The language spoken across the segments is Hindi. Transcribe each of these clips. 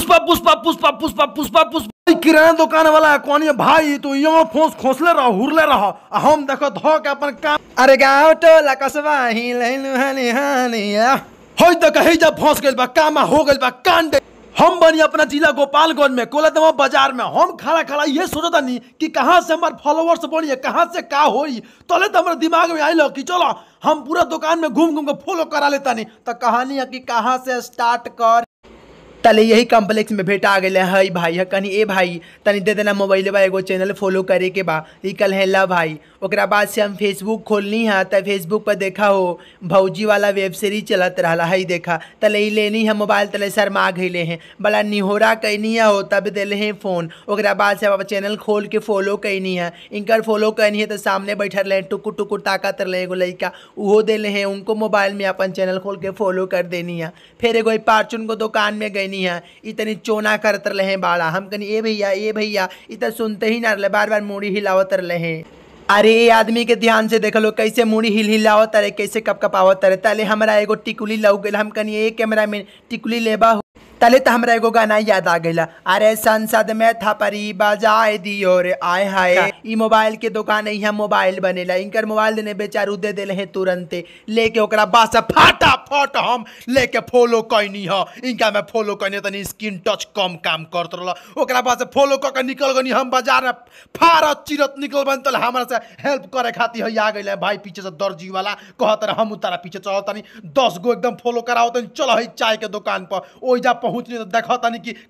पुष्पा पुष्पा पुष्पा पुष्पा पुष्पा पुष्पा किराना दुकान वाला कौन ये भाई तू तो यहाँ फोस खोसले रहो हुरले रहो हम देखो धो के अपन काम अरे गाँव तो लकसवा ही हनी हनी या होई तो कही जब फोस गइल बा काम हो गइल बा कांड हम बनी अपना जिला गोपालगंज में कोला दवा बाजार में हम खड़ा खड़ा ये नहीं कि कहाँ से हमारे फॉलोअर्स बढ़िए कहाँ से का हो तले तो हमारे दिमाग में आई आइल कि चलो हम पूरा दुकान में घूम घूम के फॉलो करा लेता नहीं तो कहानी है कि कहाँ से स्टार्ट कर तले यही कॉम्प्लेक्स में भेटा आ गए है भाई है हाँ कहीं ए भाई तनि दे देना मोबाइल बा एगो चैनल फॉलो करे के बा कल है ला भाई ओकरा बाद से हम फेसबुक खोलनी है तो फेसबुक पर देखा हो भौजी वाला वेब सीरीज चलत रहा है देखा तले लेनी है मोबाइल तले सर माँ गए हैं बड़ा निहोरा कैनी है हो तब दिले हैं फ़ोन ओकरा बाद से अब चैनल खोल के फॉलो कैनी है इनकर फॉलो कैनी है तो सामने बैठे रहे टुकुर टुकुर ताकत रहे एगो लड़का वो दिले हैं उनको मोबाइल में अपन चैनल खोल के फॉलो कर देनी है फिर एगो पार्चून को दुकान में गई नहीं है इतनी चोना करत रहे बाड़ा हम कहीं ए भैया ए भैया इतना सुनते ही ना बार बार मुड़ी हिलावत रहे अरे ये आदमी के ध्यान से देख लो कैसे मुड़ी हिल हिलावत रहे कैसे कप कपावत रहे तले हमारा एगो टिकुली लग गई हम कहीं ए कैमरा में टिकुली लेबा तले तो हमरा एगो गाना याद आ गया अरे संसद में थपरी बजाए दियो रे आय हाय मोबाइल के दुकान यहाँ मोबाइल बनेला इनकर मोबाइल देने बेचारू दे दिल है तुरंत लेके ओकरा बास फटाफट हम लेके फॉलो कैनी ह इनका मैं फॉलो कैनी तनी स्किन टच कम काम करते रहल ओकरा फॉलो क के निकल गनी हम बाजार में फारत चिरत निकल बन तो हमरा से हेल्प करे खातिर हई आ गई भाई पीछे से दर्जी वाला कहते हम तारा पीछे चलतनी दस गो एकदम फॉलो कराओ तनी चल चाय के दुकान पर ओजा पहुँचने तो देखा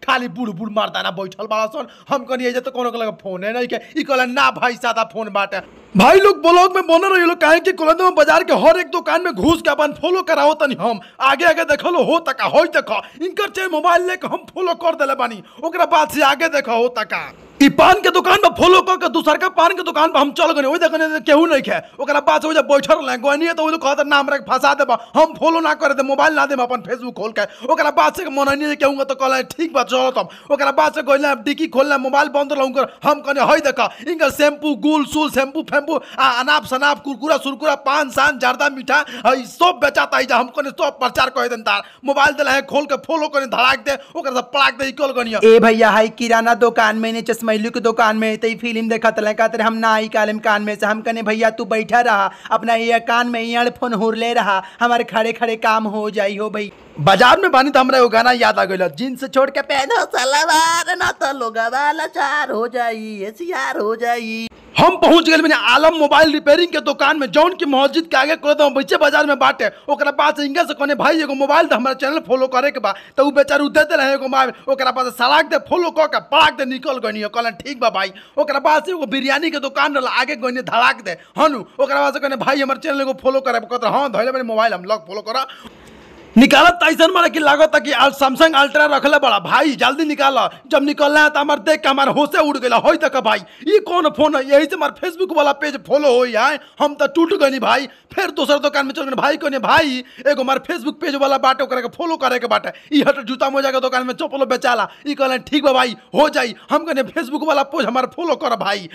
खाली बूढ़ बूढ़ मर्दाना बैठल बड़ा सन हम कहीं एजे तो कोनो के फोने नहीं के ना भाई सादा फोन बाटे भाई लोग ब्लॉग में बोल रहे लोग कहें कि कुलंद में बाजार के हर एक दुकान में घुस के अपन फॉलो कराओ तनी हम आगे आगे देख लो हो तक हो देखो इनकर चाहे मोबाइल लेके हम फॉलो कर देले बानी ओकरा बाद से आगे देखो हो तक इ पान के दुकान पर फॉलो कर के दूसर का पान के दुकान पर हम चल गए ओई देखने केहू नहीं खे ओकरा बाद से जब बैठल रहे गोनिए तो कहते नाम रख फंसा देव हम फॉलो ना कर दे मोबाइल ना देब अपन फेसबुक खोल के ओकरा बाद से मननिए जे कहूंगा तो कहले ठीक बात चलो तुम ओकरा बाद से गइले डिकी खोलना मोबाइल बंद रहूंगा हम कने हई देख इनका शैम्पू गुल सुल शैम्पू शैम्पू अनाप शनाप कुरकुरा सुरकुरा पान सान जारदा मीठा सब बेचाता है हमको ने सब प्रचार कह देन तार मोबाइल दिला है खोल के फोलो कर धड़ाक दे ओकर पड़ाक दे कल गनिया ए भैया हाई किराना दुकान में ने चश्मैलू की दुकान में तई फिल्म देखत ले कहते हम ना आई कालम कान में से हम कने भैया तू बैठा रहा अपना ये कान में ईयरफोन हुर ले रहा हमारे खड़े खड़े काम हो जाई हो भाई बाजार में बानी तो हमरा गाना याद आ गया जींस छोड़ के पहनो सलवार ना तो लोगवा लाचार हो जाई ऐसी यार हो जाई हम पहुंच गए मैंने आलम मोबाइल रिपेयरिंग के दुकान में जौन की मस्जिद के आगे दो बैचे बाजार में बाटे पास इंगे से कहने भाई एगो मोबाइल तो हमारा चैनल फॉलो करे के बाद तो बेचारे बेचारू दे रहे मोबाइल पास सलाक दे फॉलो कह के दे निकल गई कहलन ठीक बा भाई पास एगो बिरयानी के दुकान रहा आगे गई धड़ाक दे हनु पास कहने भाई हमारे चैनल एगो फॉलो करे हाँ धैले मैंने मोबाइल हम लग फॉलो करा निकालत तैसन मारे कि लागत कि सैमसंग अल्ट्रा रखले बड़ा भाई जल्दी निकाल जब निकल रहा तो हमारे देख के हमार होशे उड़ गया हो तक भाई ये कौन फोन है यही से हमारे फेसबुक वाला पेज फॉलो हो है हम तो टूट गए भाई फिर दोसर दुकान में चल गए भाई कौन भाई एगो हमारे फेसबुक पेज वाला बाटे के फॉलो करे के बाटे ये हट जूता मोजा के दुकान में चप्पल बेचाला ये कहल ठीक बा भाई हो जाए हम कहने फेसबुक वाला पेज हमारे फॉलो कर भाई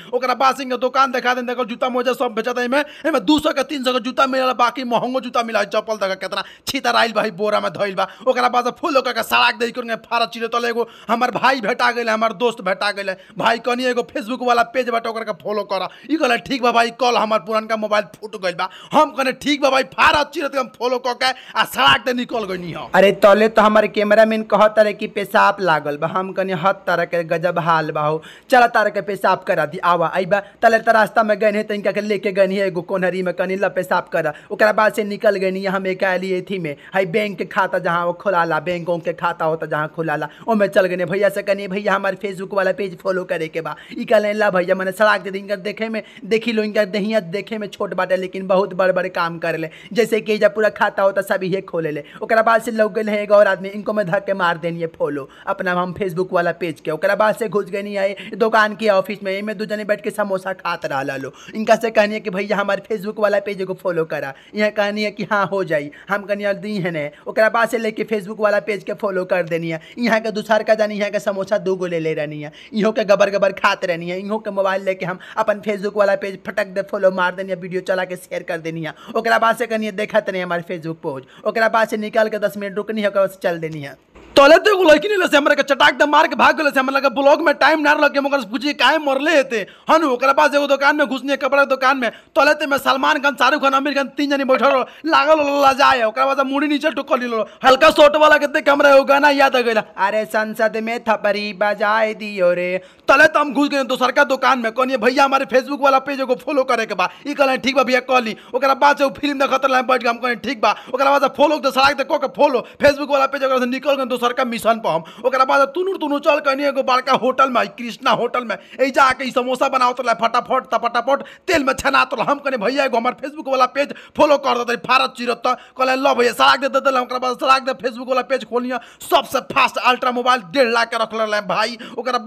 बासिंग के दुकान देखा दें देखो जूता मोजा सब बेचा दें दू सौ के तीन सौ के जूता मिला बाकी महंगो जूता मिला चप्पल देखा कितना छीता राइल भाई रही बोरा में धैल बा फूल ओकरा सड़क दे कर फारा चिड़े तल एगो हमार भाई भेटा गए हमार दोस्त भेटा गए भाई कनी एगो फेसबुक वाला पेज बाटे तो ओकरा फॉलो कर ई ठीक बा भाई कल हमार पुरान का मोबाइल फूट गइल बा हम कने ठीक बा भाई फारा चिरे हम फॉलो क के आ सड़क दे निकल गइनी हम अरे तले तो हमारे कैमरा मैन कह तारे कि पेशाब लागल बा हम कनी हद तरह के गजब हाल बा हो चल तारे के पेशाब करा दी आवा आई बा तले तो रास्ता में गए तो के लेके गए एगो कोनहरी में कनी ल पेशाब करा ओकरा बाद से निकल गए हम एक आलिए थी में हई बैंक के खाता जहाँ वो खुला ला बैंकों के खाता होता जहाँ खुला ला वो मैं चल गए भैया से कहने भैया हमारे फेसबुक वाला पेज फॉलो करे के बा ई कहने ला भैया मैंने सड़क दे इनका देखे में देखी लो इनका दहिया देखे में छोट बाटे लेकिन बहुत बड़ बड़े काम कर ले जैसे कि जब पूरा खाता होता सब ये खोले ले बाद से लोग गए एक और आदमी इनको मैं धक्के मार देनी फॉलो अपना हम फेसबुक वाला पेज के ओकरा बाद से घुस गए नहीं आए दुकान के ऑफिस में मैं दो जने बैठ के समोसा खात रहा लो इनका से कहनी है कि भैया हमारे फेसबुक वाला पेज को फॉलो करा यहाँ कहनी है कि हाँ हो जाए हम कहनी दी है ओकरा बाद से लेके फेसबुक वाला पेज के फॉलो कर देनी है यहाँ के दूसर का जानी यहाँ का समोसा दो गो ले ले रहनी है इहो के गबर गबर खात रहनी है इहो के मोबाइल लेके हम अपन फेसबुक वाला पेज फटक दे फॉलो मार देनी है वीडियो चला के शेयर कर देनी है ओकरा बाद से कनिए देखत नहीं हमारे फेसबुक पोज ओकरा बाद से निकाल के दस मिनट रुकनी है ओकरा से चल देनी है तोलते एगो लड़की नहीं लसे हमरा के चटाक दम मार के भाग गए से हमरा के ब्लॉग में टाइम ना लगे मगर पूछी काहे मरले हेते हन हाँ ओकरा पास एगो दुकान में घुसने कपड़ा के दुकान में तोलते मैं सलमान खान शाहरुख खान आमिर खान तीन जनी बैठल रहो लागल लजाए ओकरा मुड़ी नीचे टुकल लो हल्का शॉट वाला के देख हमरा एगो गाना याद आ गइल अरे संसद में थपरी बजाए दियो रे तोलते हम घुस गए दोसर का दुकान में कोनी भैया हमारे फेसबुक वाला पेज को फॉलो करे के बाद ई कहले ठीक बा भैया कहली ओकरा बाद से फिल्म देखत रहे बैठ के हम कहनी ठीक बा ओकरा बाद फॉलो तो सड़क के को के फॉलो फेसबुक वाला पेज ओकरा से निकल गए दोसर दोसर का मिशन पर हम बाद तुनू तुनू चल कहीं एगो बड़का होटल में कृष्णा होटल में ऐजा आके समोसा बनावत रहा फटाफट फटाफट तेल में छनात रहा हम कहीं भैया एगो हमारे फेसबुक वाला पेज फॉलो कर देते फारत चिरत कल ल भैया सराग दे दिल बाद सराग दे फेसबुक वाला पेज खोलिए सबसे फास्ट अल्ट्रा मोबाइल डेढ़ लाख के रख लें भाई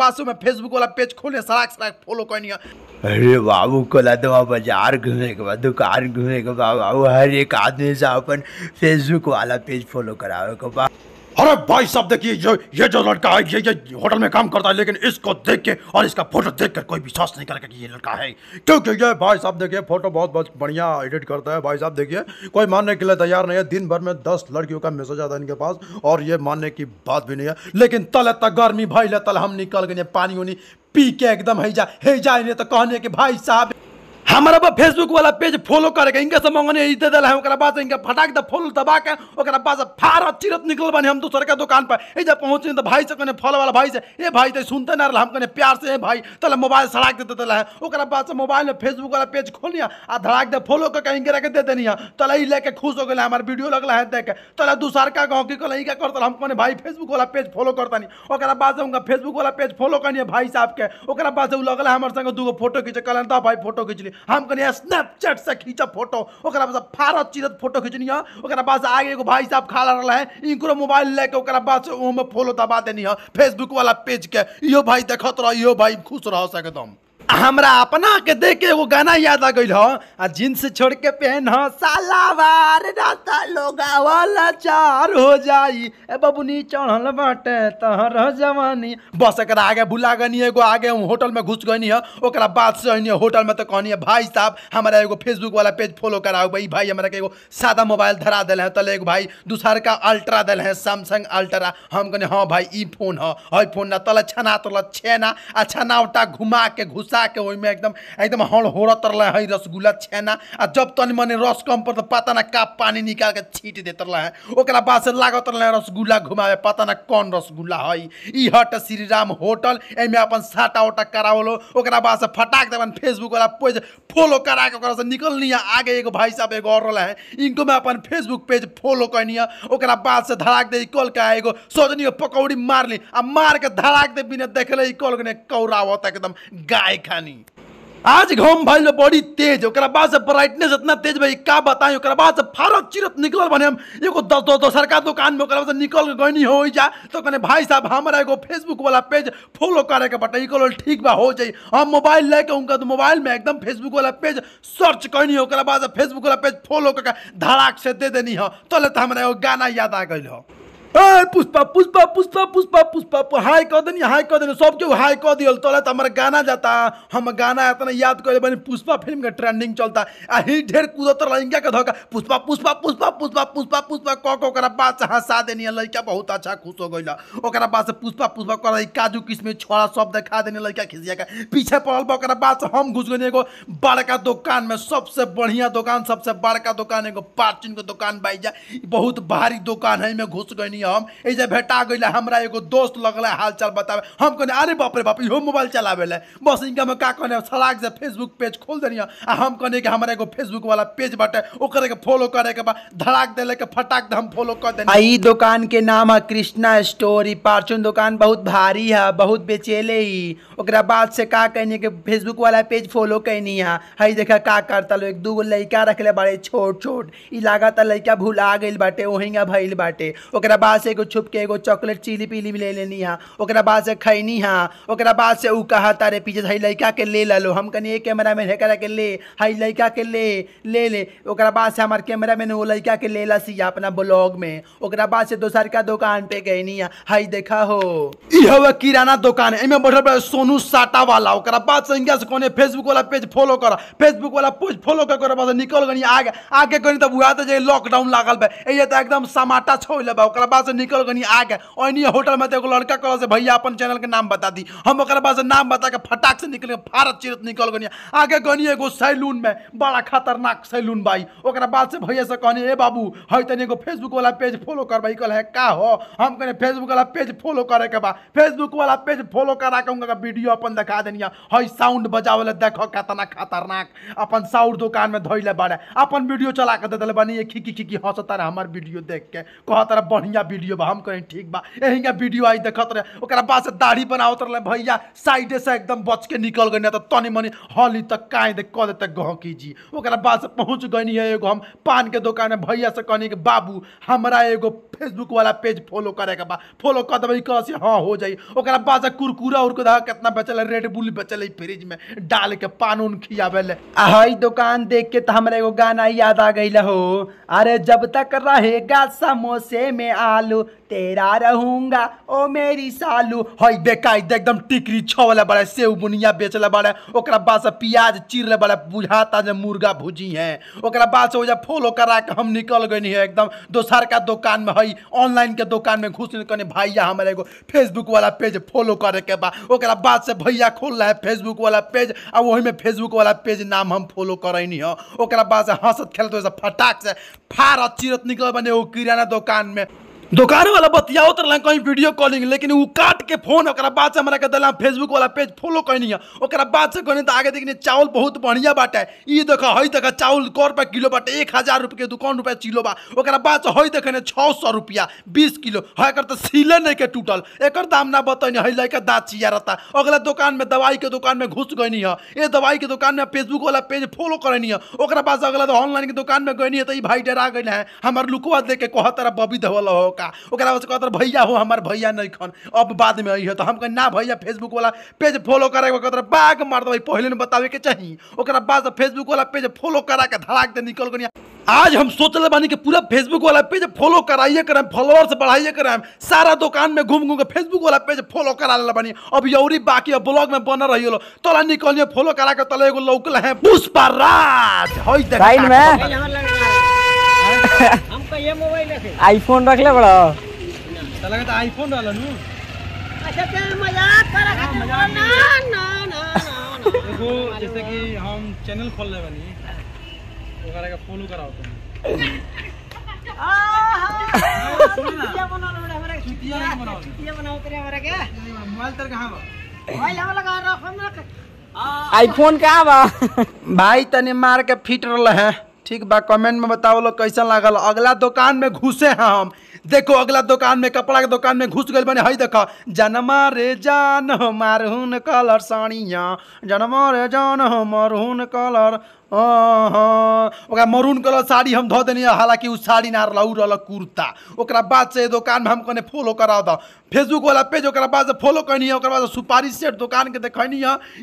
बाद से फेसबुक वाला पेज खोलिए सराग सराग फॉलो कहनी अरे बाबू कोला दवा बाजार घूमे के बाद दुकान घूमे के बाबू हर एक आदमी से अपन फेसबुक वाला पेज फॉलो करावे के बाद अरे भाई साहब देखिए ये ये जो लड़का है ये ये होटल में काम करता है लेकिन इसको देख के और इसका फोटो देख कर कोई विश्वास नहीं करेगा कि ये लड़का है क्योंकि ये भाई साहब देखिए फोटो बहुत बहुत बढ़िया एडिट करता है भाई साहब देखिए कोई मानने के लिए तैयार नहीं है दिन भर में दस लड़कियों का मैसेज आता है इनके पास और ये मानने की बात भी नहीं है लेकिन तले तक गर्मी भाई ले तल हम निकल गए पानी उनी पी के एकदम है जा है जाए तो कहने के भाई साहब हमारा बा फेसबुक वाला पेज फॉलो करेगा इनका से मंगने इज्जत दल है ओकरा बाद इनका फटाक द फॉलो दबा के ओकरा बाद फार चिरत निकल बने हम दूसरे का दुकान पर ए जब पहुंचे तो भाई से कने फॉलो वाला भाई से ए भाई तो सुनते ना हम कने प्यार से भाई तले मोबाइल सड़ाक दे दल है ओकरा बाद से मोबाइल में फेसबुक वाला पेज खोलिया आ धड़ाक दे फॉलो करके इनके रख दे देनी हाँ। तले ई लेके खुश हो गए हमारे वीडियो लगला है देख तले दूसरा का गांव की कल का करता हम कने भाई फेसबुक वाला पेज फॉलो करता नहीं ओकरा बाद उनका फेसबुक वाला पेज फॉलो करनी भाई साहब के ओकरा बाद से लगला हमारे संग दूगो फोटो खींचे कल हाँ, भाई फोटो खींच ली हम कहीं स्नैपचैट से खींचब फोटो बाद फारत चीज फोटो खींचनी है बाद आगे एगो भाई साहब खा रहा है इनको मोबाइल लेके बाद से में फॉलो दबा देनी है फेसबुक वाला पेज के यो भाई देखत रहो यो भाई खुश रहो एकदम हमरा अपना के दे के वो गाना याद आ गई आ जींस छोड़ के पहन सालावार रास्ता लोगा वाला चार हो जाई ए बबुनी चढ़ल बाटे तहर जवानी बस एक आगे बुला गनी एगो आगे होटल में घुस गनी ओकरा बात से हनी होटल में तो कहनी भाई साहब हमारा एगो फेसबुक वाला पेज फॉलो कराओ भाई भाई हमारा के एगो सादा मोबाइल धरा दिल है तले एगो भाई दूसर का अल्ट्रा दिल है सैमसंग अल्ट्रा हम कहने हाँ भाई ई फोन है हई फोन ना तले छना तले छेना अच्छा नावटा घुमा के घुसा पसा के वही में एकदम एकदम हड़ हो तरला है रसगुल्ला छेना आ जब तन मन रस कम पर पता ना का पानी निकाल के छीट दे तरला है ओकरा बाद से लागत रहा है रसगुल्ला घुमावे पता ना कौन रसगुल्ला है ई हट श्री राम होटल एमे अपन साटा उटा करावलो ओकरा बाद से फटाक देवन फेसबुक वाला पेज फॉलो करा के ओकरा से निकल लिया आगे एगो भाई साहब एगो और रहा है इनको मैं अपन फेसबुक पेज फॉलो कैनिया ओकरा बाद से धड़ाक दे कल का एगो सोचनी पकौड़ी मार ली आ मार के धड़ाक दे बिना देखले कल ने होता एकदम गाय खानी आज घम भाई बा बॉडी तेज ओकरा बाद से ब्राइटनेस इतना तेज भाई का बताएं ओकरा बाद से फारक चिरत निकल बने हम एगो दस दो दोसर का दुकान में ओकरा बाद निकल के गईनी हो जा तो कने भाई साहब हमारा एगो फेसबुक वाला पेज फॉलो करे के बटे इको ठीक बा हो जाए हम मोबाइल लेके उनका तो मोबाइल में एकदम फेसबुक वाला पेज सर्च कईनी ओकरा बाद फेसबुक वाला पेज फॉलो करके धड़ाक से दे देनी हो तो ले हमरा एगो गाना याद आ गई हो पुष्पा पुष्पा पुष्पा पुष्पा पुष्पा हाय कह दे हाय कह दे सब केहू हाय कह दिल तोरा तो हमारे गाना जाता हम गाना इतना याद कर बनी पुष्पा फिल्म का ट्रेंडिंग चलता आ ही ढेर कूदत लड़किया के धोखा पुष्पा पुष्पा पुष्पा पुष्पा पुष्पा पुष्पा कह के ओकरा बात से हंसा देनी लड़का बहुत अच्छा खुश हो गई ओकरा बात से पुष्पा पुष्पा कर काजू किसमें छोड़ा सब देखा देनी लड़का खिसिया का पीछे पड़ल बा ओकरा बात से हम घुस गई एगो बड़का दुकान में सबसे बढ़िया दुकान सबसे बड़का दुकान एगो पार्चिन के दुकान बाई जा बहुत भारी दुकान है में घुस गई हम ऐसे भेटा गई हमारा एगो दोस्त लगला हाल चाल बतावे हम कहने अरे बाप रे बाप इो मोबाइल चलावे ला बस इनका में का कहने सड़क से फेसबुक पेज खोल दे आ हम कहने कि हमारा एगो फेसबुक वाला पेज बटे ओकरे के फॉलो करे के बाद धड़ाक दे के फटाक दे हम फॉलो कर देनी ई दुकान के नाम है कृष्णा स्टोर ई परचून दुकान बहुत भारी है बहुत बेचेले ही ओकरा बाद से का कहने के फेसबुक वाला पेज फॉलो कहनी है हई देखा का करता लो एक गो लड़का रखले बड़े छोट छोट इ लागत लड़का भुला गइल बाटे ओहिंगा भइल बाटे ओकरा बाद से एगो छुप के एगो चॉकलेट चिली पीली भी ले लेनी है ओकरा बाद से खैनी है ओकरा बाद से उ कहा तारे पीछे हई लैका के ले लो हम कनी एक कैमरा मैन है करा के ले हई लैका के ले ले ले ओकरा बाद से हमारे कैमरा मैन वो लैका के ले ला सी अपना ब्लॉग में ओकरा बाद से दोसर का दुकान पे गईनी है हई देखा हो यह किराना दुकान है इनमें बैठल बड़ा सोनू साटा वाला ओकरा बाद से इनका से कौन फेसबुक वाला पेज फॉलो कर फेसबुक वाला पेज फॉलो कर ओकरा बाद निकल गई आगे आगे करी तब हुआ तो लॉकडाउन लागल बा एकदम समाटा छोड़ बा ओकरा पास से निकल गनी आ गए और होटल में तो एगो लड़का कल से भैया अपन चैनल के नाम बता दी हम बाद से नाम बता के फटाक से निकल फारत चिरत निकल गनी आगे गनी एगो सैलून में बड़ा खतरनाक सैलून बाई ओकरा बाद से भैया से कहनी ए बाबू है तनी एगो फेसबुक वाला पेज फॉलो करबाई कल है का हो हम कहने फेसबुक वाला पेज फॉलो करे के बा फेसबुक वाला पेज फॉलो करा के उनका वीडियो अपन दिखा देनी है साउंड बजावे ला देखो कितना खतरनाक अपन साउंड दुकान में धोइले बड़े अपन वीडियो चला के दे दिले बानी खिकी खिकी हंसता रहे हमार वीडियो देख के कहता रहे बढ़िया वीडियो बा हम कहीं ठीक बा यहीं वीडियो आई देखत रहे बाद से दाढ़ी बनावत रहे भैया साइड से एकदम बच के निकल गई तो तनी मनी हली तक काहे दे कह देते गहकी जी ओकरा बाद से पहुँच गई है एगो हम पान के दुकान में भैया से कहनी बाबू हमारा एगो फेसबुक वाला पेज फॉलो करे के बा फॉलो कर देवे कह से हाँ हो जाए और बाद से कुरकुरा उर्कुरा कितना बचल है रेड बुल बचल फ्रिज में डाल के पान उन खियावे ले हई दुकान देख के तो हमारे एगो गाना याद आ गई हो अरे जब तक रहेगा समोसे में आ सालू तेरा रहूंगा ओ मेरी सालू हई देखा एकदम टिकरी छवल बड़े सेव बुनिया बेचल बड़े ओकरा बाद से प्याज चीरल बड़े बुझाता जो मुर्गा भुजी है ओकरा बाद से फॉलो करा के हम निकल गई नहीं एकदम दोसर का दुकान में हई ऑनलाइन के दुकान में घुस कने भैया हमारे एगो फेसबुक वाला पेज फॉलो करे के बा ओकरा बाद से भैया खोल रहा है फेसबुक वाला पेज आ वही में फेसबुक वाला पेज नाम हम फॉलो करैनी हो ओकरा बाद से हंसत खेलत फटाक से फार चीरत निकल बने वो किराना दुकान में दुकान वाला बतियाओ तो कहीं वीडियो कॉलिंग लेकिन वो काट के फोन बाद से हमारा दिल फेसबुक वाला पेज फॉलो कैनी बाद से कहने तो आगे देखने चावल बहुत बढ़िया बाटे ये देख हई देखा चावल कौ रुपये किलो बाटे एक हज़ार रुपये दुकान रुपये किलो बाद से हई देखने छः सौ रुपया बीस किलो हाँ एक तो सीले नहीं के टूटल एक दाम ना बतनी हई लैके दाँत चिया रहता अगला दुकान में दवाई के दुकान में घुस गई है ये दवाई के दुकान में फेसबुक वाला पेज फॉलो करनी है अगला बाद से अगला ऑनलाइन तो के दुकान में गई है तो भाई डरा गए हैं हमारे लुकवा दे के कहता बबी देवल हो का ओकरा बाद कहता भैया हो हमार भैया नहीं खन अब बाद में आई तो हम कहीं ना भैया फेसबुक वाला पेज फॉलो करे कहते बाग मार दे पहले में बतावे के चाहिए ओकरा बाद फेसबुक वाला पेज फॉलो करा के धड़ाक दे निकल गया आज हम सोच रहे बानी कि पूरा फेसबुक वाला पेज फॉलो कराइए करें फॉलोअर्स बढ़ाइए करें सारा दुकान में घूम घूम के फेसबुक वाला पेज फॉलो करा ले बानी अब यौरी बाकी अब ब्लॉग में बना रही हो तोला निकलिए फॉलो करा के तले एगो लौकल है पुष्पा राज होई का ये मोबाइल है आईफोन रख ले बड़ा चला तो आईफोन वाला नु अच्छा क्या मजाक कर रहा है ना ना ना ना देखो जैसे कि हम चैनल खोल ले बनी ओकरा का फॉलो कराओ तुम हाँ, बा आईफोन कहां बा भाई तने मार के फिट रहा है ठीक बा कमेंट में बताओ लोग कैसा लागल अगला दुकान में घुसे हैं हम देखो अगला दुकान में कपड़ा के दुकान में घुस गए बने हई देख जनमा रे जान मरहून कलर साड़ियाँ जनमा रे जान मरहून कलर हाँ मरून कलर साड़ी हम धो देनी हालांकि उ साड़ी ना रहल रहल कुर्ता ओकरा बाद से दुकान में हम कने फॉलो करा द फेसबुक वाला पेज ओकरा बाद से फॉलो करनी ओकरा बाद सुपारी सेट दुकान के देखनी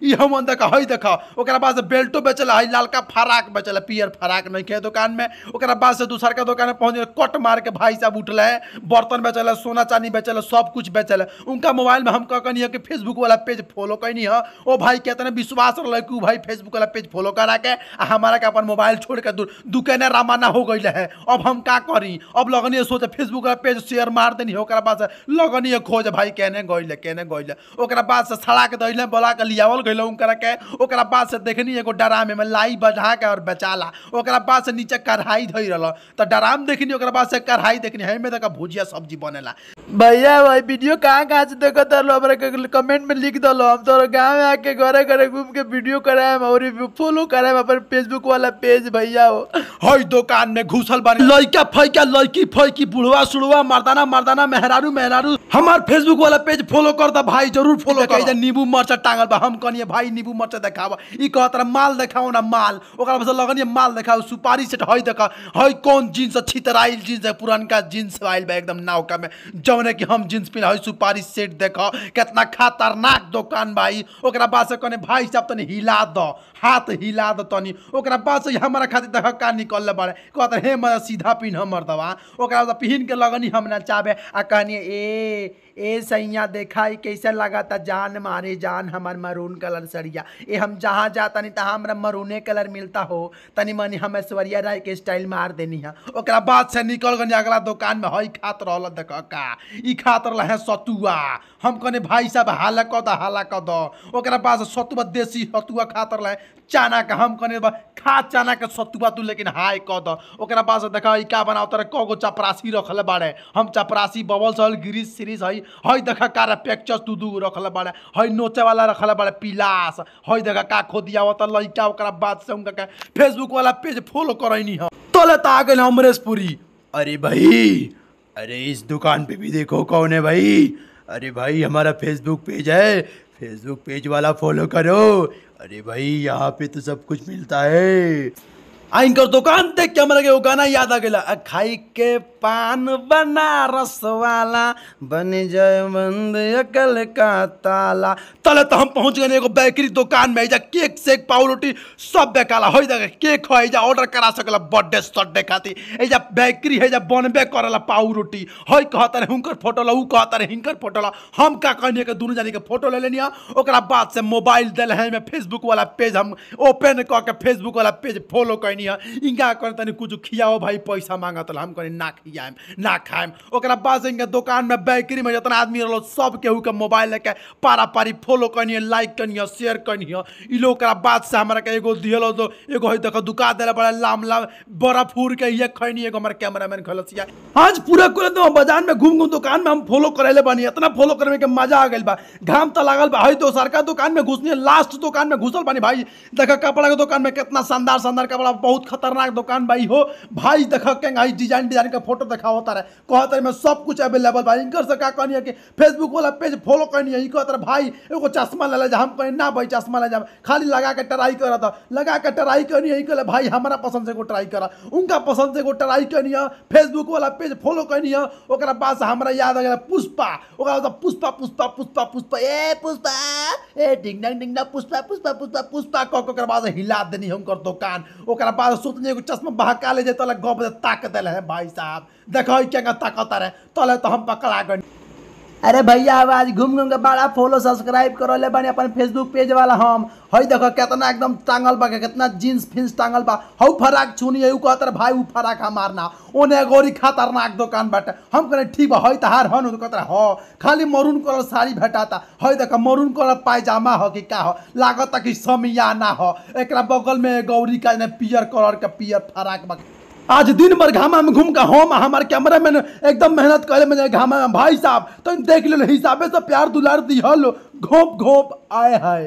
ई हम का हई देख ओकरा बाद से बेल्टो बेचल हई ललका फराक बेचल पियर फराक नहीं है दुकान में ओकरा बाद से दूसर का दुकान में पहुँच कट मार के भाई साहब उठल है बर्तन बेचल है सोना चांदी बेचल है सब कुछ बेचल है उनका मोबाइल में हम कहनी है कि फेसबुक वाला पेज फॉलो करनी है ओ भाई कहते हैं विश्वास रहा कि भाई फेसबुक वाला पेज फॉलो करा के आ हमारा के अपन मोबाइल छोड़ के दूर दुकाना रामाना हो गई है अब हम का करी अब लगनी सोचे फेसबुक पेज शेयर मार देनी ओकरा बाद लगनी खोज भाई कहने गई कहने गई ओकरा बाद से सड़ा के दैले बोला के लियावल गई बाद से देखनी एगो डरामे में लाई बजा के और बेचाला ओकरा बाद से नीचे कढ़ाई धोई रहा तो डराम देखनी बाद से कढ़ाई देखनी है देखा भुजिया सब्जी बनेला भैया भाई वीडियो कहाँ कहाँ से देखो तर हमारे कमेंट में लिख दो हम तो गाँव में आके घरे घरे घूम के वीडियो कराए और फॉलो कराए अपने फेसबुक वाला पेज भैया हो हई दुकान में घुसल बानी लड़का फैका लड़की फैकी बुढ़वा सुड़वा मर्दाना मर्दाना मेहरारू मेहरारू हमार फेसबुक वाला पेज फॉलो कर दो भाई जरूर फॉलो कर दे नींबू मरचा टांगल बा हम कहिए भाई नींबू मरचा देखावा ई कहत रहा माल देखाओ ना माल ओकरा पास लगन माल देखाओ सुपारी सेट हई देखा हई कौन जींस छितराइल जींस है पुरानका जींस आइल बा एकदम नावका में जौने कि हम जींस पिन्ह सुपारी सेट देख कितना खतरनाक दुकान भाई ओकरा बाद से कहने भाई साहब तनी हिला द हाथ हिला द तनी ओकरा बाद से हमारा खातिर देख का निकल बड़े कहते हे मजा सीधा पिन्ह मर्दवा पिन्ह के लगनी हम ना चाहे आ कहनी ए ए सैया देखा कैसे लगा था जान मारे जान हमार मरून कलर सरिया ए हम जहाँ जाता नहीं तो हमारा मरूने कलर मिलता हो तनी मनी हम ऐश्वर्या राय के स्टाइल मार देनी है ओकरा बाद से निकल गई अगला दुकान में हई खात रहा का खात रहा है सतुआ हम कहने भाई साहब हाला क हाला क पास सतुआ देसी हतुआ खातर लाए चाना का हम कहने खा चाना के सतुआ तू लेकिन हाय क पास देखा का बनाओ तोरा कगो चपरासी रखल बाड़े हम चपरासी बबल सहल गिरीश सीरीज है हई देखा का पैक्चर्स तू दू रखल बाड़े हई नोचे वाला रखल बाड़े पिलास हई देखा का खो दिया बात से उनका फेसबुक वाला पेज फॉलो करैनी हम तले तो आ गए अमरेश अरे भाई अरे इस दुकान पे भी देखो कौन है भाई अरे भाई हमारा फेसबुक पेज है फेसबुक पेज वाला फॉलो करो अरे भाई यहाँ पे तो सब कुछ मिलता है आइनकर दुकान देख के हमारे वो गाना याद आ गया खाई के पान बनारस वाला बन जय बंद अकल का ताला तले तो हम पहुंच गए एगो बेकरी दुकान में जा केक सेक पाव रोटी सब बेकाला हो जा केक हो जा ऑर्डर करा सकला बर्थडे सर्थडे खातिर एजा बेकरी है जा बनबे करला पाव रोटी हो कहता रे हुनकर फोटो ला ऊ कहता रे हिनकर फोटो ला हम का कहने के दोनों जानी के फोटो ले लेनी ओकरा बाद से मोबाइल दल है में फेसबुक वाला पेज हम ओपन करके फेसबुक वाला पेज फॉलो कर बहनी है इंगा कर कुछ खियाओ भाई पैसा मांगा तो हम कहीं ना खियाएम ना खाएम और बाद इंगे दुकान में बैकरी में जितना आदमी रहो सब केहू के मोबाइल लेके पारा पारी फॉलो कहनी लाइक कहनी शेयर कहनी है इ बाद से हमारे एगो दिलो दो तो एगो है देखो दुका दे बड़ा लाम लाम बड़ा फूर के ये खैनी एगो हमारे कैमरा मैन खेल सिया आज पूरा कुल तो बाजार में घूम घूम दुकान में हम फॉलो करे बनी इतना फॉलो करे के मजा आ गई बा घाम तो लागल बा हई तो सरकार दुकान में घुसनी लास्ट दुकान में घुसल बनी भाई देखा कपड़ा के दुकान में कितना शानदार शानदार कपड़ा बहुत खतरनाक दुकान भाई हो भाई देख के डिजाइन डिजाइन का फोटो देखा होता रहे कहते मैं सब कुछ अवेलेबल भाई इनकर से का कहनी कि फेसबुक वाला पेज फॉलो कहनी ही कहते भाई एगो चश्मा ले जा हम कहीं ना भाई चश्मा ले जा खाली लगा के ट्राई कर लगा के ट्राई कहनी ही कहे भाई हमारा पसंद से एगो ट्राई करा उनका पसंद से एगो ट्राई कहनी फेसबुक वाला पेज फॉलो कहनी ओकरा पास हमारा याद आ गया पुष्पा पुष्पा पुष्पा पुष्पा पुष्पा ए पुष्पा ए डिंग डिंग डिंग पुष्पा पुष्पा पुष्पा पुष्पा कह के बाद हिला देनी हम कर दुकान ओकरा बाद सुतने को चश्मा बहका ले जाए तो गप बजे ताकत है भाई साहब देखो क्या ताकत रहे तो, तो हम पकड़ा गई अरे भैया आवाज घूम घूम के बड़ा फॉलो सब्सक्राइब करो ले बने अपन फेसबुक पेज वाला हम हई देखो कितना एकदम टांगल बा कितना जीन्स फिंस टांगल बा हौ फराक छूनी है कहते भाई ऊ फराक हमारना ओने गोरी खतरनाक दुकान बाटे हम कहें ठीक है हई तहार हन तो कहते हो हाँ। खाली मरून कलर साड़ी भेटाता हई देखो मरून कलर पायजामा हो कि का हो लागत कि समिया ना हो एक बगल में गौरी का पियर कलर के पियर फराक बा आज दिन भर घामा में घूम के हम हमारे कैमरा मैन एकदम मेहनत करे ले घामा में भाई साहब तो देख लो हिसाबे से प्यार दुलार दी हल घोप घोप आए हाय